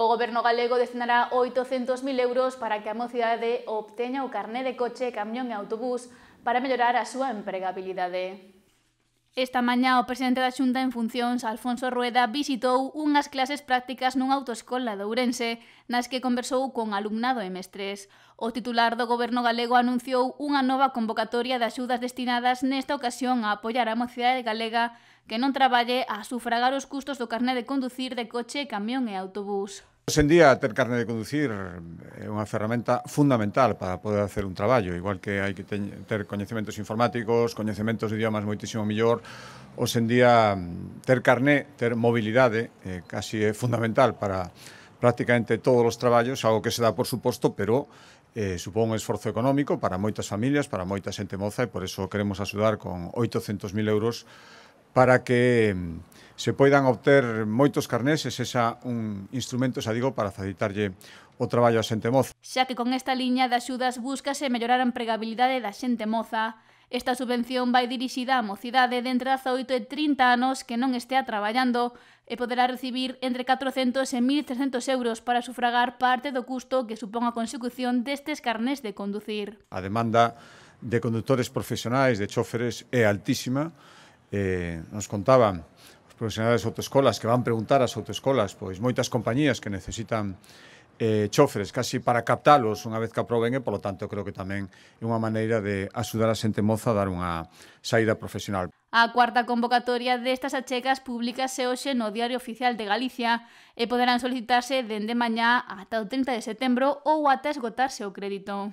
O goberno galego destinará 800.000 euros para que a mocidade obteña o carné de coche, camión e autobús para mellorar a súa empregabilidade. Esta mañá o presidente da Xunta en funcións, Alfonso Rueda, visitou unhas clases prácticas nun autoescola de Ourense nas que conversou con alumnado e mestres. O titular do goberno galego anunciou unha nova convocatoria de axudas destinadas nesta ocasión a apoiar a mocidade galega que non traballe a sufragar os custos do carné de conducir de coche, camión e autobús. Sen día, ter carne de conducir é unha ferramenta fundamental para poder hacer un traballo, igual que hai que ter coñecementos informáticos, coñecementos de idiomas moitísimo millor, hoxe en día mm, ter carné, ter mobilidade, eh, casi é fundamental para prácticamente todos os traballos, algo que se dá por suposto, pero eh, supón un esforzo económico para moitas familias, para moita xente moza, e por eso queremos axudar con 800.000 euros para que mm, se poidan obter moitos carnés e sexa un instrumento, xa digo, para facilitarlle o traballo a xente moza. Xa que con esta liña de axudas búscase mellorar a empregabilidade da xente moza, Esta subvención vai dirixida a mocidade de entre 18 e 30 anos que non estea traballando e poderá recibir entre 400 e 1.300 euros para sufragar parte do custo que supón a consecución destes carnés de conducir. A demanda de conductores profesionais, de choferes, é altísima. Eh, nos contaban profesionais autoescolas que van preguntar ás autoescolas, pois moitas compañías que necesitan eh, chofres casi para captalos unha vez que aproben e, polo tanto, creo que tamén é unha maneira de axudar a xente moza a dar unha saída profesional. A cuarta convocatoria destas achecas é hoxe no Diario Oficial de Galicia e poderán solicitarse dende mañá ata o 30 de setembro ou ata esgotarse o crédito.